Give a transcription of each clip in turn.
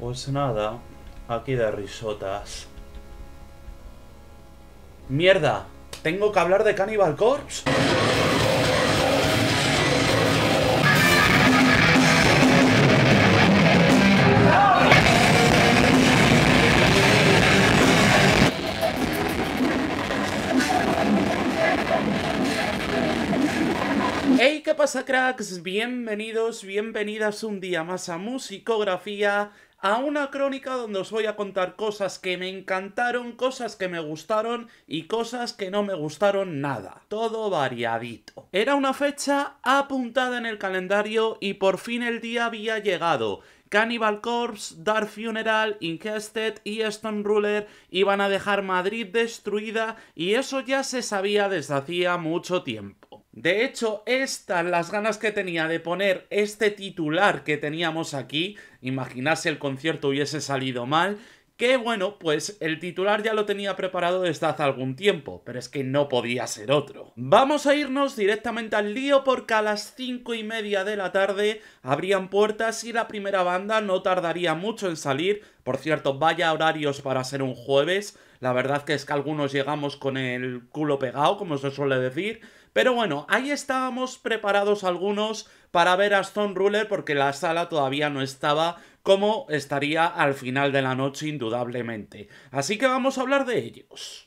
Pues nada, aquí de risotas. ¡Mierda! ¿Tengo que hablar de Cannibal Corpse? Hey, ¿qué pasa cracks? Bienvenidos, bienvenidas un día más a Musicografía a una crónica donde os voy a contar cosas que me encantaron, cosas que me gustaron y cosas que no me gustaron nada. Todo variadito. Era una fecha apuntada en el calendario y por fin el día había llegado. Cannibal Corpse, Dark Funeral, Ingested y Stone Ruler iban a dejar Madrid destruida y eso ya se sabía desde hacía mucho tiempo. De hecho, estas las ganas que tenía de poner este titular que teníamos aquí, imaginarse el concierto hubiese salido mal, que bueno, pues el titular ya lo tenía preparado desde hace algún tiempo, pero es que no podía ser otro. Vamos a irnos directamente al lío porque a las 5 y media de la tarde abrían puertas y la primera banda no tardaría mucho en salir. Por cierto, vaya horarios para ser un jueves. La verdad que es que algunos llegamos con el culo pegado, como se suele decir. Pero bueno, ahí estábamos preparados algunos para ver a Stone Ruler porque la sala todavía no estaba como estaría al final de la noche indudablemente. Así que vamos a hablar de ellos.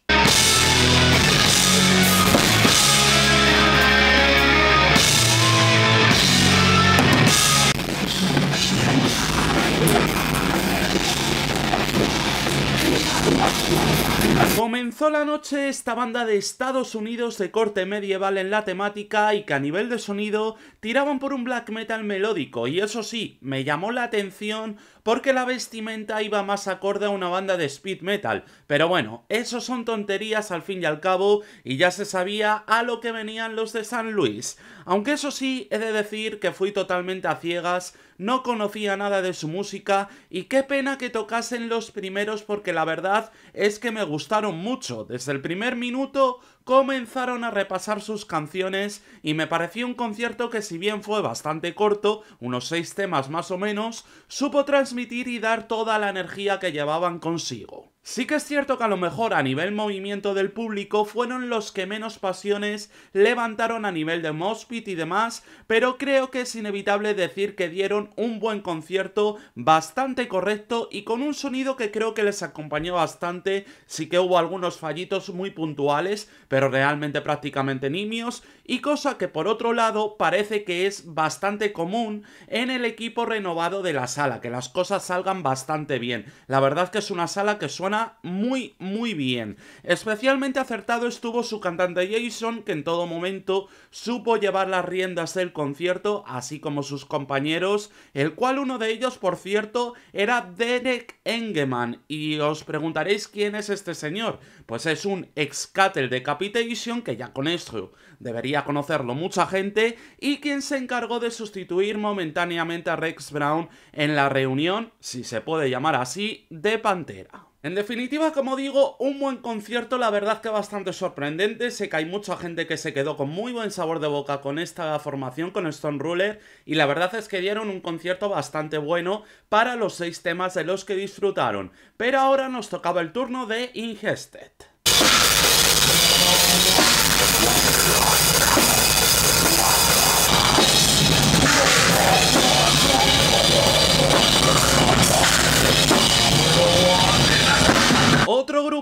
Comenzó la noche esta banda de Estados Unidos de corte medieval en la temática y que a nivel de sonido tiraban por un black metal melódico y eso sí, me llamó la atención porque la vestimenta iba más acorde a una banda de speed metal. Pero bueno, eso son tonterías al fin y al cabo y ya se sabía a lo que venían los de San Luis. Aunque eso sí, he de decir que fui totalmente a ciegas no conocía nada de su música y qué pena que tocasen los primeros porque la verdad es que me gustaron mucho. Desde el primer minuto comenzaron a repasar sus canciones y me pareció un concierto que si bien fue bastante corto, unos seis temas más o menos, supo transmitir y dar toda la energía que llevaban consigo. Sí que es cierto que a lo mejor a nivel movimiento del público fueron los que menos pasiones levantaron a nivel de Mospit y demás, pero creo que es inevitable decir que dieron un buen concierto, bastante correcto y con un sonido que creo que les acompañó bastante, sí que hubo algunos fallitos muy puntuales, pero realmente prácticamente nimios, y cosa que por otro lado parece que es bastante común en el equipo renovado de la sala, que las cosas salgan bastante bien. La verdad que es una sala que suena muy, muy bien. Especialmente acertado estuvo su cantante Jason, que en todo momento supo llevar las riendas del concierto, así como sus compañeros, el cual uno de ellos, por cierto, era Derek Engeman. Y os preguntaréis quién es este señor. Pues es un ex cátel de Capitation, que ya con esto debería conocerlo mucha gente, y quien se encargó de sustituir momentáneamente a Rex Brown en la reunión, si se puede llamar así, de Pantera. En definitiva, como digo, un buen concierto, la verdad que bastante sorprendente. Sé que hay mucha gente que se quedó con muy buen sabor de boca con esta formación, con Stone Ruler, y la verdad es que dieron un concierto bastante bueno para los seis temas de los que disfrutaron. Pero ahora nos tocaba el turno de Ingested.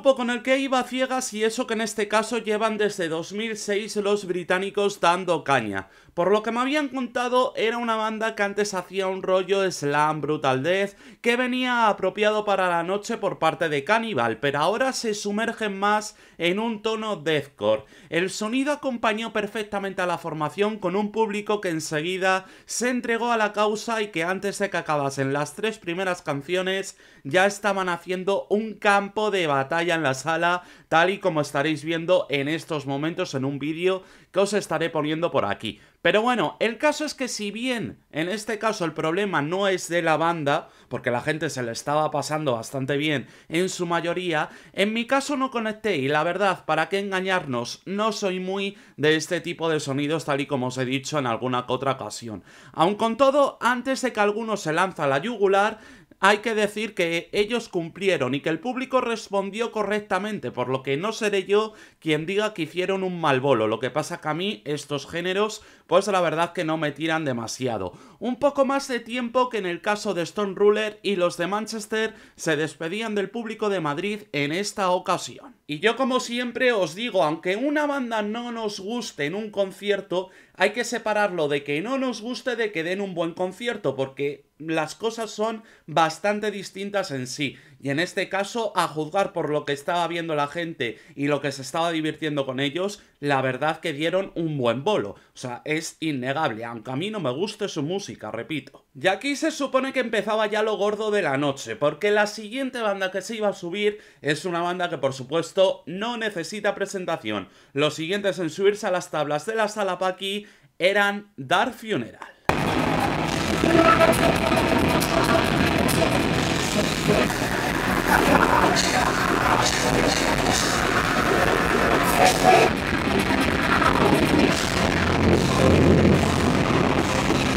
con el que iba ciegas y eso que en este caso llevan desde 2006 los británicos dando caña. Por lo que me habían contado, era una banda que antes hacía un rollo slam brutal death que venía apropiado para la noche por parte de Cannibal, pero ahora se sumergen más en un tono deathcore. El sonido acompañó perfectamente a la formación con un público que enseguida se entregó a la causa y que antes de que acabasen las tres primeras canciones ya estaban haciendo un campo de batalla en la sala tal y como estaréis viendo en estos momentos en un vídeo que os estaré poniendo por aquí. Pero bueno, el caso es que si bien en este caso el problema no es de la banda, porque la gente se le estaba pasando bastante bien en su mayoría, en mi caso no conecté y la verdad, ¿para qué engañarnos? No soy muy de este tipo de sonidos tal y como os he dicho en alguna otra ocasión. Aun con todo, antes de que alguno se lanza la yugular, hay que decir que ellos cumplieron y que el público respondió correctamente, por lo que no seré yo quien diga que hicieron un mal bolo. Lo que pasa que a mí estos géneros, pues la verdad que no me tiran demasiado. Un poco más de tiempo que en el caso de Stone Ruler y los de Manchester se despedían del público de Madrid en esta ocasión. Y yo como siempre os digo, aunque una banda no nos guste en un concierto, hay que separarlo de que no nos guste de que den un buen concierto, porque las cosas son bastante distintas en sí. Y en este caso, a juzgar por lo que estaba viendo la gente y lo que se estaba divirtiendo con ellos, la verdad que dieron un buen bolo. O sea, es innegable, aunque a mí no me guste su música, repito. Y aquí se supone que empezaba ya lo gordo de la noche, porque la siguiente banda que se iba a subir es una banda que por supuesto no necesita presentación. Los siguientes en subirse a las tablas de la sala Paki eran Dark Funeral.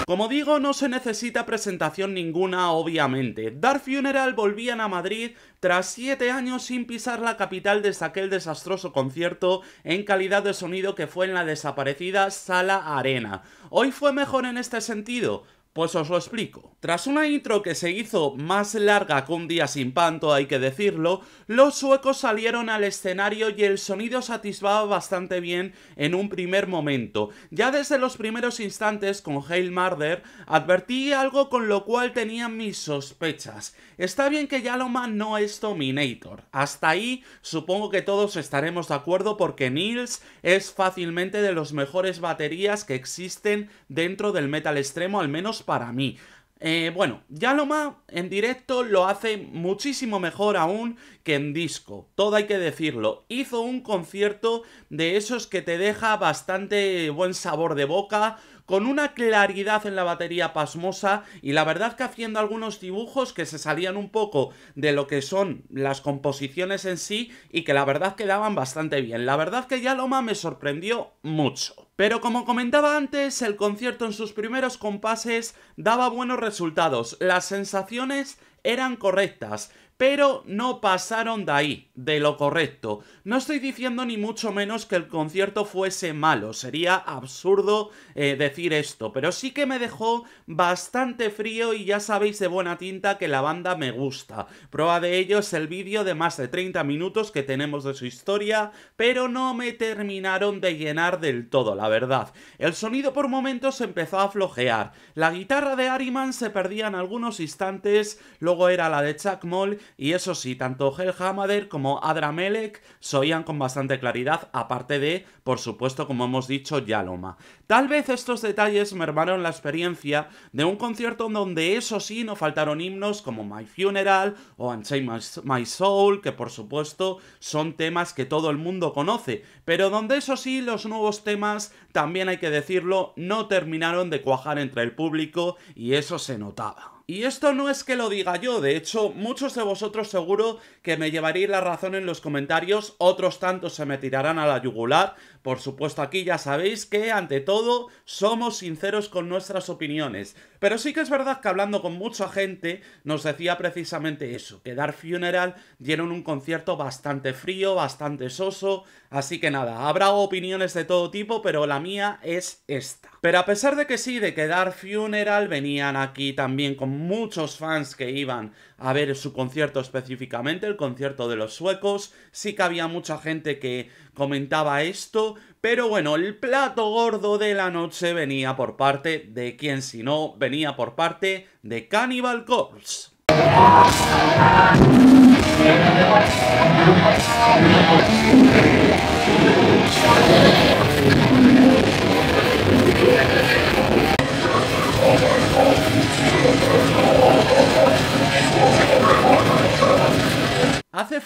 Como digo, no se necesita presentación ninguna, obviamente. Dark Funeral volvían a Madrid tras 7 años sin pisar la capital desde aquel desastroso concierto en calidad de sonido que fue en la desaparecida Sala Arena. Hoy fue mejor en este sentido, pues os lo explico. Tras una intro que se hizo más larga que un día sin panto, hay que decirlo, los suecos salieron al escenario y el sonido satisfaba bastante bien en un primer momento. Ya desde los primeros instantes con Hail Marder advertí algo con lo cual tenía mis sospechas. Está bien que Yaloma no es Dominator. Hasta ahí supongo que todos estaremos de acuerdo porque Nils es fácilmente de los mejores baterías que existen dentro del metal extremo, al menos para mí. ya eh, bueno, Yaloma en directo lo hace muchísimo mejor aún que en disco, todo hay que decirlo. Hizo un concierto de esos que te deja bastante buen sabor de boca, con una claridad en la batería pasmosa y la verdad que haciendo algunos dibujos que se salían un poco de lo que son las composiciones en sí y que la verdad quedaban bastante bien. La verdad que Yaloma me sorprendió mucho. Pero como comentaba antes, el concierto en sus primeros compases daba buenos resultados, las sensaciones eran correctas, pero no pasaron de ahí, de lo correcto. No estoy diciendo ni mucho menos que el concierto fuese malo, sería absurdo eh, decir esto, pero sí que me dejó bastante frío y ya sabéis de buena tinta que la banda me gusta. Prueba de ello es el vídeo de más de 30 minutos que tenemos de su historia, pero no me terminaron de llenar del todo, la verdad. El sonido por momentos empezó a flojear, la guitarra de Ariman se perdía en algunos instantes, luego era la de Chuck Moll y eso sí, tanto Hellhammer como Adramelec se oían con bastante claridad, aparte de, por supuesto, como hemos dicho, Yaloma. Tal vez estos detalles mermaron la experiencia de un concierto donde eso sí no faltaron himnos como My Funeral o Unchained My Soul, que por supuesto son temas que todo el mundo conoce, pero donde eso sí los nuevos temas, también hay que decirlo, no terminaron de cuajar entre el público y eso se notaba. Y esto no es que lo diga yo, de hecho, muchos de vosotros seguro que me llevaréis la razón en los comentarios, otros tantos se me tirarán a la yugular. Por supuesto, aquí ya sabéis que, ante todo, somos sinceros con nuestras opiniones. Pero sí que es verdad que hablando con mucha gente, nos decía precisamente eso, que Dark Funeral dieron un concierto bastante frío, bastante soso, así que nada, habrá opiniones de todo tipo, pero la mía es esta. Pero a pesar de que sí, de que Dark Funeral venían aquí también con muchos fans que iban a ver su concierto específicamente, el concierto de los suecos, sí que había mucha gente que comentaba esto, pero bueno, el plato gordo de la noche venía por parte de quien si no, venía por parte de Cannibal Corpse.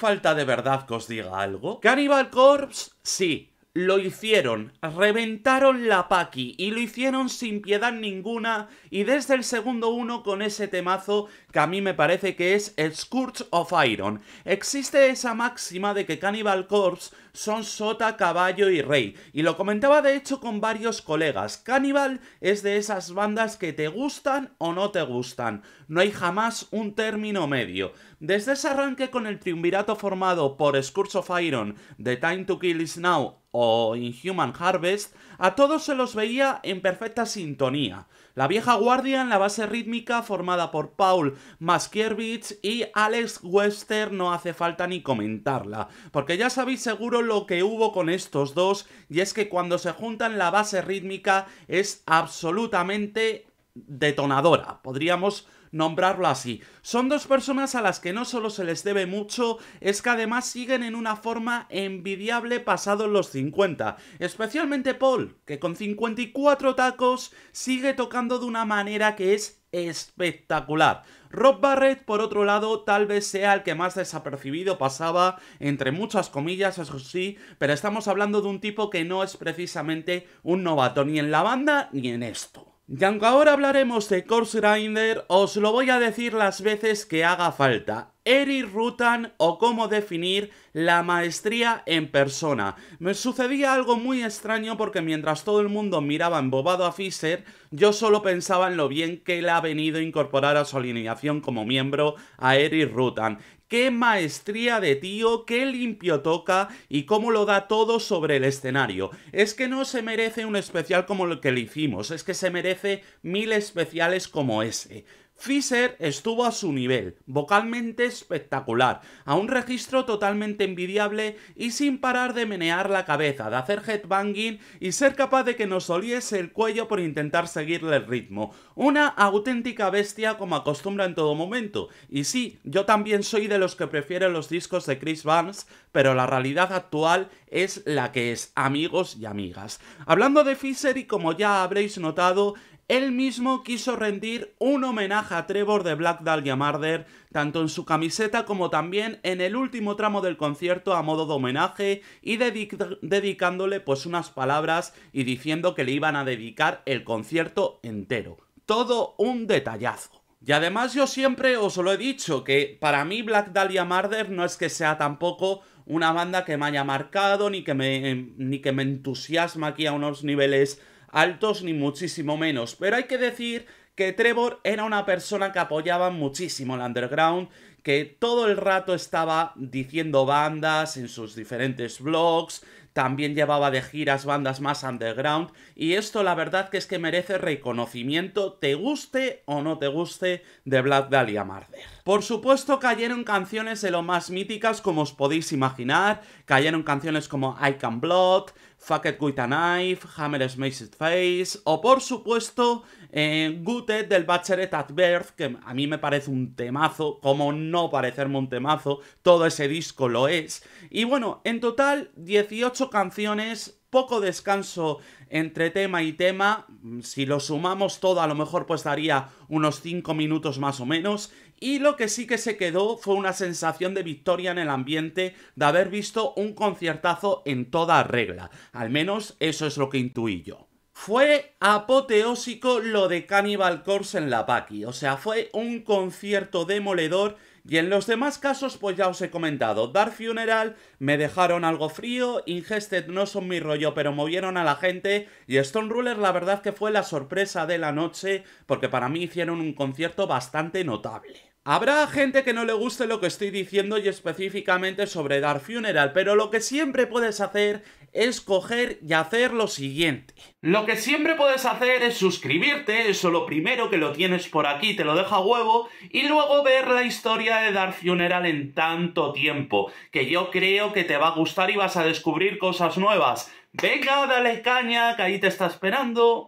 falta de verdad que os diga algo? ¿Cannibal Corpse? Sí, lo hicieron, reventaron la paki y lo hicieron sin piedad ninguna y desde el segundo uno con ese temazo que a mí me parece que es Scourge of Iron. Existe esa máxima de que Cannibal Corpse son sota, caballo y rey y lo comentaba de hecho con varios colegas. Cannibal es de esas bandas que te gustan o no te gustan. No hay jamás un término medio. Desde ese arranque con el triunvirato formado por Scourge of Iron, The Time to Kill Is Now o Inhuman Harvest, a todos se los veía en perfecta sintonía. La vieja guardia en la base rítmica formada por Paul maskiewicz y Alex Wester no hace falta ni comentarla, porque ya sabéis seguro lo que hubo con estos dos, y es que cuando se juntan la base rítmica es absolutamente detonadora. Podríamos nombrarlo así. Son dos personas a las que no solo se les debe mucho, es que además siguen en una forma envidiable pasados los 50. Especialmente Paul, que con 54 tacos sigue tocando de una manera que es espectacular. Rob Barrett, por otro lado, tal vez sea el que más desapercibido pasaba, entre muchas comillas, eso sí, pero estamos hablando de un tipo que no es precisamente un novato ni en la banda ni en esto. Y aunque ahora hablaremos de course Grinder, os lo voy a decir las veces que haga falta. Eric Rutan o cómo definir la maestría en persona. Me sucedía algo muy extraño porque mientras todo el mundo miraba embobado a Fischer, yo solo pensaba en lo bien que él ha venido incorporar a su alineación como miembro a Eric Rutan qué maestría de tío, qué limpio toca y cómo lo da todo sobre el escenario. Es que no se merece un especial como el que le hicimos, es que se merece mil especiales como ese. Fisher estuvo a su nivel, vocalmente espectacular, a un registro totalmente envidiable y sin parar de menear la cabeza, de hacer headbanging y ser capaz de que nos oliese el cuello por intentar seguirle el ritmo. Una auténtica bestia como acostumbra en todo momento. Y sí, yo también soy de los que prefieren los discos de Chris Barnes, pero la realidad actual es la que es, amigos y amigas. Hablando de Fisher y como ya habréis notado, él mismo quiso rendir un homenaje a Trevor de Black Dahlia Murder, tanto en su camiseta como también en el último tramo del concierto a modo de homenaje y dedicándole pues unas palabras y diciendo que le iban a dedicar el concierto entero. Todo un detallazo. Y además yo siempre os lo he dicho, que para mí Black Dahlia Murder no es que sea tampoco una banda que me haya marcado, ni que me, ni que me entusiasma aquí a unos niveles altos ni muchísimo menos, pero hay que decir que Trevor era una persona que apoyaba muchísimo el underground, que todo el rato estaba diciendo bandas en sus diferentes blogs, también llevaba de giras bandas más underground y esto la verdad que es que merece reconocimiento, te guste o no te guste, de Black Dahlia Marder. Por supuesto cayeron canciones de lo más míticas como os podéis imaginar, cayeron canciones como I Can Blood, Fuck It With A Knife, Hammer Smashed Face, o por supuesto eh, del Bachelor at Birth, que a mí me parece un temazo, como no parecerme un temazo, todo ese disco lo es. Y bueno, en total 18 canciones, poco descanso entre tema y tema, si lo sumamos todo a lo mejor pues daría unos 5 minutos más o menos, y lo que sí que se quedó fue una sensación de victoria en el ambiente de haber visto un conciertazo en toda regla. Al menos eso es lo que intuí yo. Fue apoteósico lo de Cannibal Corpse en la Paki, o sea, fue un concierto demoledor y en los demás casos, pues ya os he comentado, Dark Funeral me dejaron algo frío, Ingested no son mi rollo, pero movieron a la gente, y Stone Ruler la verdad que fue la sorpresa de la noche, porque para mí hicieron un concierto bastante notable. Habrá gente que no le guste lo que estoy diciendo y específicamente sobre Dark Funeral, pero lo que siempre puedes hacer es coger y hacer lo siguiente. Lo que siempre puedes hacer es suscribirte, eso lo primero que lo tienes por aquí, te lo deja huevo, y luego ver la historia de Dark Funeral en tanto tiempo, que yo creo que te va a gustar y vas a descubrir cosas nuevas. Venga, dale caña, que ahí te está esperando.